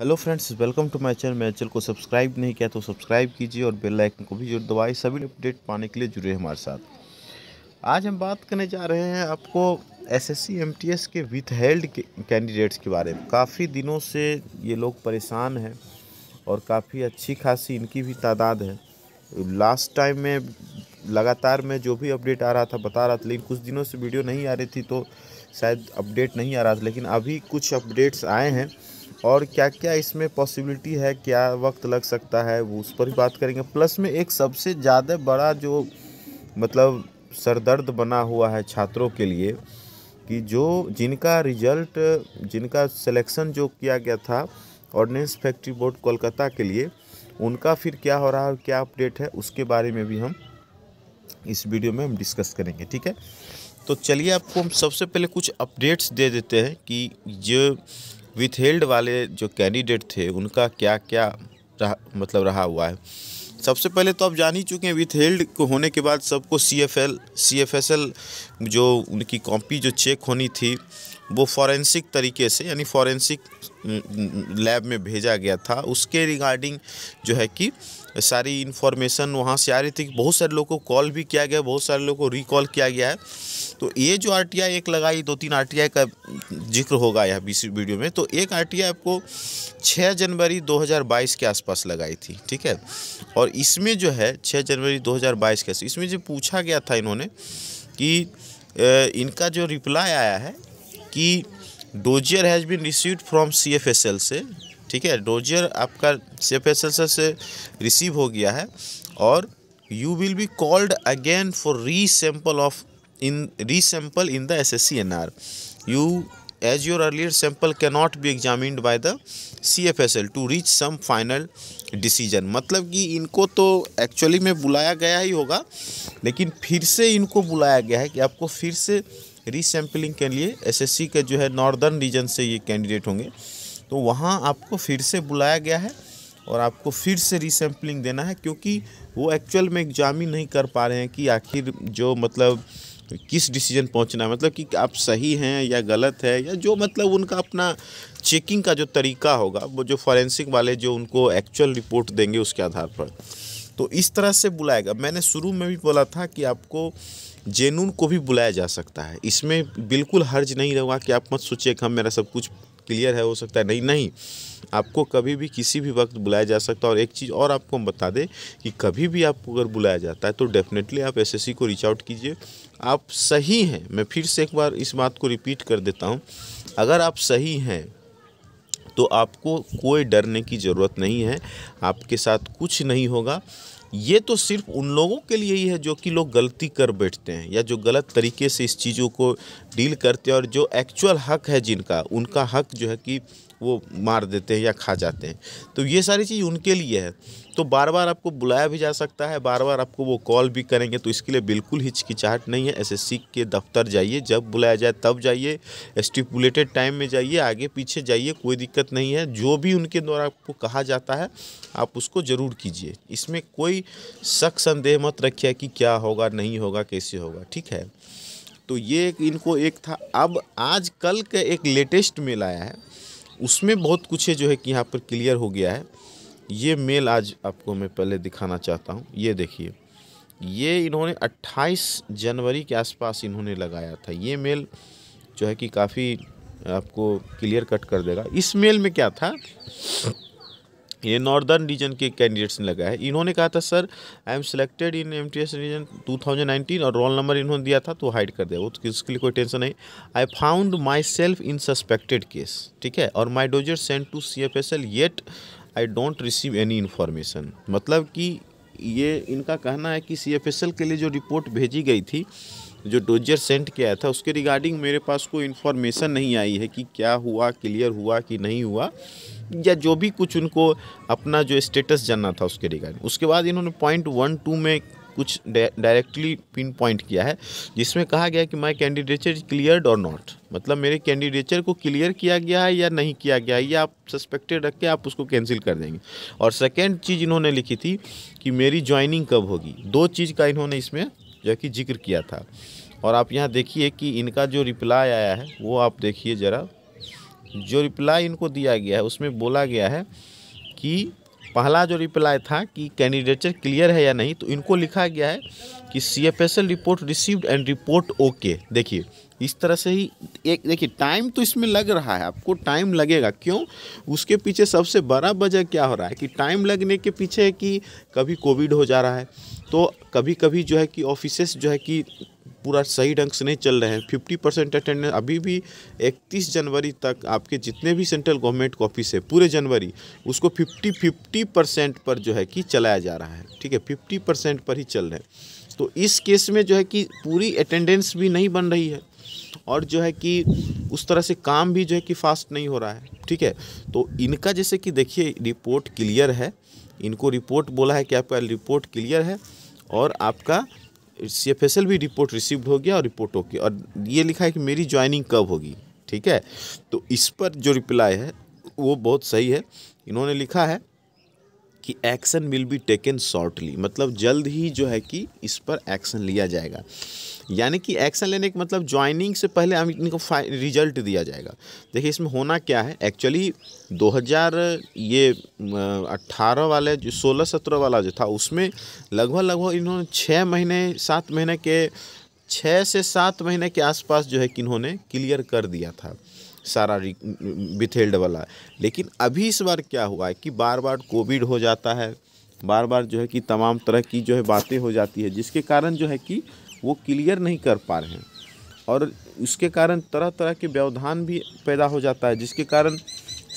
hello friends welcome to my channel मेरे channel को subscribe नहीं किया तो सब्सक्राइब कीजिए और बेल आइकन को भी जरूर दवाई सभी अपडेट पाने के लिए जुड़े हमारे साथ आज हम बात करने जा रहे हैं आपको एसएससी एमटीएस के विथ हेल्ड कैंडिडेट्स के बारे में काफ़ी दिनों से ये लोग परेशान हैं और काफ़ी अच्छी खासी इनकी भी तादाद है लास्ट टाइम में लगातार मैं जो भी अपडेट आ रहा था बता रहा था लेकिन कुछ दिनों से वीडियो नहीं आ रही थी तो शायद अपडेट नहीं आ रहा था लेकिन अभी कुछ अपडेट्स आए हैं और क्या क्या इसमें पॉसिबिलिटी है क्या वक्त लग सकता है वो उस पर भी बात करेंगे प्लस में एक सबसे ज़्यादा बड़ा जो मतलब सरदर्द बना हुआ है छात्रों के लिए कि जो जिनका रिजल्ट जिनका सिलेक्शन जो किया गया था ऑर्डिनेंस फैक्ट्री बोर्ड कोलकाता के लिए उनका फिर क्या हो रहा है क्या अपडेट है उसके बारे में भी हम इस वीडियो में हम डिस्कस करेंगे ठीक है तो चलिए आपको हम सबसे पहले कुछ अपडेट्स दे देते हैं कि जो विथहेल्ड वाले जो कैंडिडेट थे उनका क्या क्या रहा, मतलब रहा हुआ है सबसे पहले तो आप जान ही चुके हैं विथहेल्ड को होने के बाद सबको C F L C F S L जो उनकी कॉपी जो चेक होनी थी वो फॉरेंसिक तरीके से यानी फॉरेंसिक लैब में भेजा गया था उसके रिगार्डिंग जो है कि सारी इन्फॉर्मेशन वहाँ से आ रही थी बहुत सारे लोगों को कॉल भी किया गया बहुत सारे लोगों को रिकॉल किया गया है तो ये जो आर एक लगाई दो तीन आर का जिक्र होगा यह बीस वीडियो में तो एक आर आपको छः जनवरी 2022 के आसपास लगाई थी ठीक है और इसमें जो है छः जनवरी 2022 के इसमें जो पूछा गया था इन्होंने कि इनका जो रिप्लाई आया है कि dossier has been received from C से ठीक है डोजियर आपका सेफ एसेसर से रिसीव हो गया है और you will be called again for resample of in resample in the S S C N R you as your as not be sample by the C F S L to reach some final decision मतलब कि इनको तो actually में बुलाया गया ही होगा लेकिन फिर से इनको बुलाया गया है कि आपको फिर से रीसैम्पलिंग के लिए एस एस सी के जो है नॉर्दर्न रीजन से ये कैंडिडेट होंगे तो वहाँ आपको फिर से बुलाया गया है और आपको फिर से रिसैम्पलिंग देना है क्योंकि वो एक्चुअल में एग्जामिन नहीं कर पा रहे हैं कि आखिर जो मतलब किस डिसीजन पहुंचना है मतलब कि आप सही हैं या गलत है या जो मतलब उनका अपना चेकिंग का जो तरीका होगा वो जो फॉरेंसिक वाले जो उनको एक्चुअल रिपोर्ट देंगे उसके आधार पर तो इस तरह से बुलाएगा मैंने शुरू में भी बोला था कि आपको जेनून को भी बुलाया जा सकता है इसमें बिल्कुल हर्ज नहीं रहूँगा कि आप मत सोचिए कि हम मेरा सब कुछ क्लियर है हो सकता है नहीं नहीं आपको कभी भी किसी भी वक्त बुलाया जा सकता है और एक चीज़ और आपको हम बता दें कि कभी भी आपको अगर बुलाया जाता है तो डेफिनेटली आप एसएससी को रीच आउट कीजिए आप सही हैं मैं फिर से एक बार इस बात को रिपीट कर देता हूँ अगर आप सही हैं तो आपको कोई डरने की ज़रूरत नहीं है आपके साथ कुछ नहीं होगा ये तो सिर्फ उन लोगों के लिए ही है जो कि लोग गलती कर बैठते हैं या जो गलत तरीके से इस चीज़ों को डील करते हैं और जो एक्चुअल हक है जिनका उनका हक जो है कि वो मार देते हैं या खा जाते हैं तो ये सारी चीज़ उनके लिए है तो बार बार आपको बुलाया भी जा सकता है बार बार आपको वो कॉल भी करेंगे तो इसके लिए बिल्कुल हिचकिचाहट नहीं है एसएससी के दफ्तर जाइए जब बुलाया जाए तब जाइए स्टिपुलेटेड टाइम में जाइए आगे पीछे जाइए कोई दिक्कत नहीं है जो भी उनके द्वारा आपको कहा जाता है आप उसको ज़रूर कीजिए इसमें कोई शक संदेह मत रखिए कि क्या होगा नहीं होगा कैसे होगा ठीक है तो ये इनको एक था अब आज कल का एक लेटेस्ट मेल आया है उसमें बहुत कुछ है जो है कि यहाँ पर क्लियर हो गया है ये मेल आज आपको मैं पहले दिखाना चाहता हूँ ये देखिए ये इन्होंने 28 जनवरी के आसपास इन्होंने लगाया था ये मेल जो है कि काफ़ी आपको क्लियर कट कर देगा इस मेल में क्या था ये नॉर्दर्न रीजन के कैंडिडेट्स ने लगाया है इन्होंने कहा था sir I am selected in M region 2019 और रोल नंबर इन्होंने दिया था तो हाइड कर दिया वो तो इसके लिए कोई टेंशन नहीं I found myself in suspected case ठीक है और my dossier send to C F S L yet I don't receive any information मतलब कि ये इनका कहना है कि सी एफ एस एल के लिए जो रिपोर्ट भेजी गई थी जो डोजर सेंट किया था उसके रिगार्डिंग मेरे पास कोई इन्फॉर्मेशन नहीं आई है कि क्या हुआ क्लियर हुआ कि नहीं हुआ या जो भी कुछ उनको अपना जो स्टेटस जानना था उसके रिगार्डिंग उसके बाद इन्होंने पॉइंट वन टू में कुछ डायरेक्टली पिन पॉइंट किया है जिसमें कहा गया कि माई कैंडिडेचर क्लियर्ड और नॉट मतलब मेरे कैंडिडेचर को क्लियर किया गया है या नहीं किया गया है या आप सस्पेक्टेड रख के आप उसको कैंसिल कर देंगे और सेकेंड चीज़ इन्होंने लिखी थी कि मेरी ज्वाइनिंग कब होगी दो चीज़ का इन्होंने इसमें जो कि जिक्र किया था और आप यहाँ देखिए कि इनका जो रिप्लाई आया है वो आप देखिए ज़रा जो रिप्लाई इनको दिया गया है उसमें बोला गया है कि पहला जो रिप्लाई था कि कैंडिडेटर क्लियर है या नहीं तो इनको लिखा गया है कि C F S L report received and report okay देखिए इस तरह से ही एक देखिए टाइम तो इसमें लग रहा है आपको टाइम लगेगा क्यों उसके पीछे सबसे बड़ा वजह क्या हो रहा है कि टाइम लगने के पीछे कि कभी कोविड हो जा रहा है तो कभी कभी जो है कि ऑफिसेस जो है कि पूरा सही ढंग से नहीं चल रहे हैं फिफ्टी परसेंट अटेंडेंस अभी भी इकतीस जनवरी तक आपके जितने भी सेंट्रल गवर्नमेंट के ऑफिस है पूरे जनवरी उसको फिफ्टी फिफ्टी परसेंट पर जो है कि चलाया जा रहा है ठीक है फिफ्टी परसेंट पर ही चल रहे हैं तो इस केस में जो है कि पूरी अटेंडेंस भी नहीं बन रही है और जो है कि उस तरह से काम भी जो है कि फास्ट नहीं हो रहा है ठीक है तो इनका जैसे कि देखिए रिपोर्ट क्लियर है इनको रिपोर्ट बोला है कि आपका रिपोर्ट क्लियर है और आपका सी एफ एस एल भी रिपोर्ट रिसीव हो गया और रिपोर्ट ओके और ये लिखा है कि मेरी ज्वाइनिंग कब होगी ठीक है तो इस पर जो रिप्लाई है वो बहुत सही है इन्होंने लिखा है कि action will be taken shortly मतलब जल्द ही जो है कि इस पर एक्शन लिया जाएगा यानी कि एक्शन लेने का मतलब ज्वाइनिंग से पहले हम इनको रिजल्ट दिया जाएगा देखिए इसमें होना क्या है एक्चुअली 2000 ये 18 वाले जो 16 सत्रह वाला जो था उसमें लगभग लगभग इन्होंने छः महीने सात महीने के छः से सात महीने के आसपास जो है कि इन्होंने क्लियर कर दिया था सारा बिथेल्ड वाला लेकिन अभी इस बार क्या हुआ है कि बार बार कोविड हो जाता है बार बार जो है कि तमाम तरह की जो है बातें हो जाती है जिसके कारण जो है कि वो क्लियर नहीं कर पा रहे हैं और उसके कारण तरह तरह के व्यवधान भी पैदा हो जाता है जिसके कारण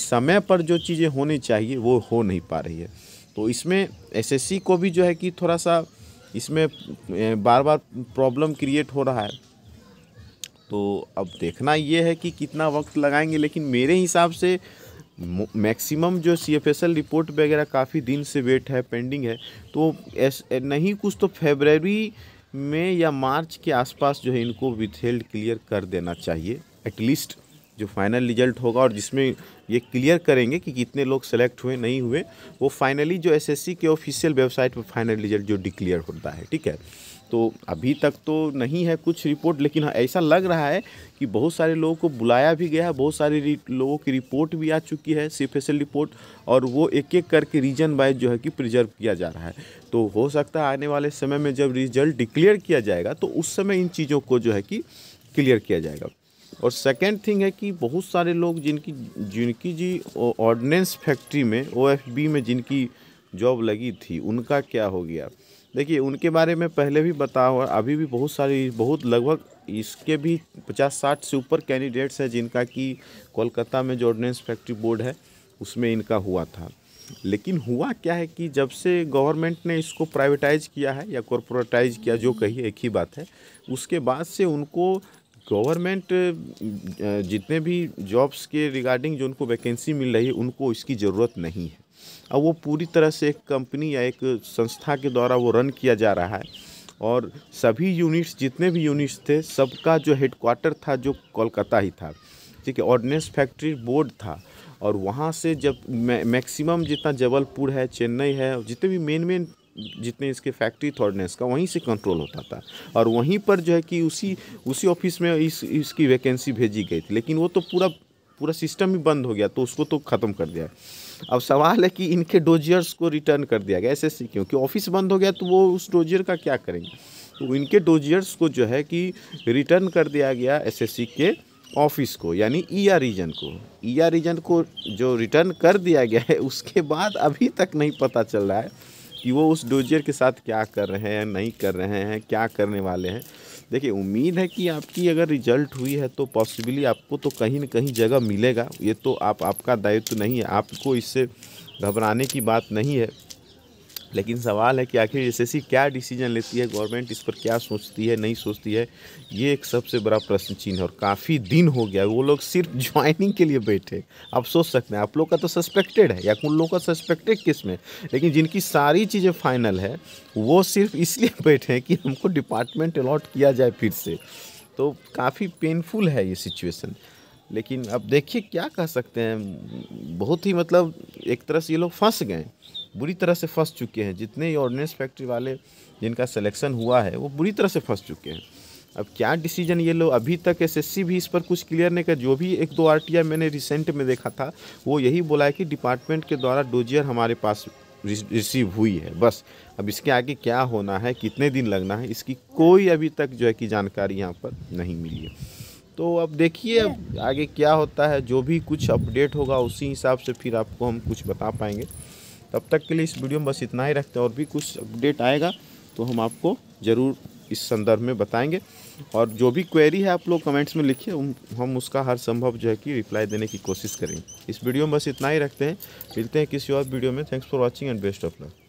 समय पर जो चीज़ें होनी चाहिए वो हो नहीं पा रही है तो इसमें एसएससी को भी जो है कि थोड़ा सा इसमें बार बार प्रॉब्लम क्रिएट हो रहा है तो अब देखना ये है कि कितना वक्त लगाएंगे लेकिन मेरे हिसाब से मैक्सिमम जो C F S L report वगैरह काफ़ी दिन से वेट है पेंडिंग है तो एस नहीं कुछ तो फेबररी में या मार्च के आसपास जो है इनको विथ क्लियर कर देना चाहिए एटलीस्ट जो फाइनल रिजल्ट होगा और जिसमें ये क्लियर करेंगे कि कितने लोग सेलेक्ट हुए नहीं हुए वो फाइनली जो एसएससी के ऑफिशियल वेबसाइट पर फाइनल रिजल्ट जो डिक्लेयर होता है ठीक है तो अभी तक तो नहीं है कुछ रिपोर्ट लेकिन हाँ ऐसा लग रहा है कि बहुत सारे लोगों को बुलाया भी गया है बहुत सारे लोगों की रिपोर्ट भी आ चुकी है सी फेसल रिपोर्ट और वो एक एक करके रीजन वाइज जो है कि प्रिजर्व किया जा रहा है तो हो सकता है आने वाले समय में जब रिजल्ट डिक्लेयर किया जाएगा तो उस समय इन चीज़ों को जो है कि क्लियर किया जाएगा और सेकेंड थिंग है कि बहुत सारे लोग जिनकी जिनकी जी ऑर्डिनेंस फैक्ट्री में ओ में जिनकी जॉब लगी थी उनका क्या हो गया देखिए उनके बारे में पहले भी बता हुआ अभी भी बहुत सारी बहुत लगभग इसके भी पचास साठ से ऊपर कैंडिडेट्स हैं जिनका कि कोलकाता में जो ऑर्डिनेंस फैक्ट्री बोर्ड है उसमें इनका हुआ था लेकिन हुआ क्या है कि जब से गवर्नमेंट ने इसको प्राइवेटाइज किया है या कॉरपोरेटाइज किया जो कही एक ही बात है उसके बाद से उनको गवर्नमेंट जितने भी जॉब्स के रिगार्डिंग जो उनको वैकेंसी मिल रही है उनको इसकी ज़रूरत नहीं है अब वो पूरी तरह से एक कंपनी या एक संस्था के द्वारा वो रन किया जा रहा है और सभी यूनिट्स जितने भी यूनिट्स थे सबका जो हेडक्वार्टर था जो कोलकाता ही था ठीक है ऑर्डिनेंस फैक्ट्री बोर्ड था और वहाँ से जब मैक्सिमम जितना जबलपुर है चेन्नई है जितने भी मेन मेन जितने इसके फैक्ट्री थर्डनेस का वहीं से कंट्रोल होता था और वहीं पर जो है कि उसी उसी ऑफिस में इस इसकी वैकेंसी भेजी गई थी लेकिन वो तो पूरा पूरा सिस्टम ही बंद हो गया तो उसको तो ख़त्म कर दिया अब सवाल है कि इनके डोजियर्स को रिटर्न कर दिया गया ऐसे क्योंकि ऑफिस बंद हो गया तो वो उस डोजियर का क्या करेंगे तो इनके डोजियर्स को जो है कि रिटर्न कर दिया गया एसएससी के ऑफिस को यानी ईया e रीजन को ईया e रीजन को जो रिटर्न कर दिया गया है उसके बाद अभी तक नहीं पता चल रहा है कि वो उस डोजियर के साथ क्या कर रहे हैं नहीं कर रहे हैं क्या करने वाले हैं देखिए उम्मीद है कि आपकी अगर रिजल्ट हुई है तो पॉसिबली आपको तो कहीं ना कहीं जगह मिलेगा ये तो आप आपका दायित्व तो नहीं है आपको इससे घबराने की बात नहीं है लेकिन सवाल है कि आखिर एस क्या डिसीजन लेती है गवर्नमेंट इस पर क्या सोचती है नहीं सोचती है ये एक सबसे बड़ा प्रश्न चिन्ह है और काफ़ी दिन हो गया वो लोग सिर्फ ज्वाइनिंग के लिए बैठे आप सोच सकते हैं आप लोग का तो सस्पेक्टेड है या उन लोगों का सस्पेक्टेड किस में लेकिन जिनकी सारी चीज़ें फाइनल है वो सिर्फ इसलिए बैठे हैं कि हमको डिपार्टमेंट अलॉट किया जाए फिर से तो काफ़ी पेनफुल है ये सिचुएसन लेकिन अब देखिए क्या कह सकते हैं बहुत ही मतलब एक तरह से ये लोग फंस गए बुरी तरह से फंस चुके हैं जितने ही ऑर्डिनेंस फैक्ट्री वाले जिनका सिलेक्शन हुआ है वो बुरी तरह से फंस चुके हैं अब क्या डिसीजन ये लो अभी तक एसएससी भी इस पर कुछ क्लियर नहीं कर जो भी एक दो आरटीआई मैंने रिसेंट में देखा था वो यही बोला है कि डिपार्टमेंट के द्वारा डोजियर हमारे पास रिसीव हुई है बस अब इसके आगे क्या होना है कितने दिन लगना है इसकी कोई अभी तक जो है कि जानकारी यहाँ पर नहीं मिली है तो अब देखिए अब आगे क्या होता है जो भी कुछ अपडेट होगा उसी हिसाब से फिर आपको हम कुछ बता पाएंगे तब तक के लिए इस वीडियो में बस इतना ही रखते हैं और भी कुछ अपडेट आएगा तो हम आपको ज़रूर इस संदर्भ में बताएंगे और जो भी क्वेरी है आप लोग कमेंट्स में लिखिए हम उसका हर संभव जो है कि रिप्लाई देने की कोशिश करेंगे इस वीडियो में बस इतना ही रखते हैं मिलते हैं किसी और वीडियो में thanks for watching and best of luck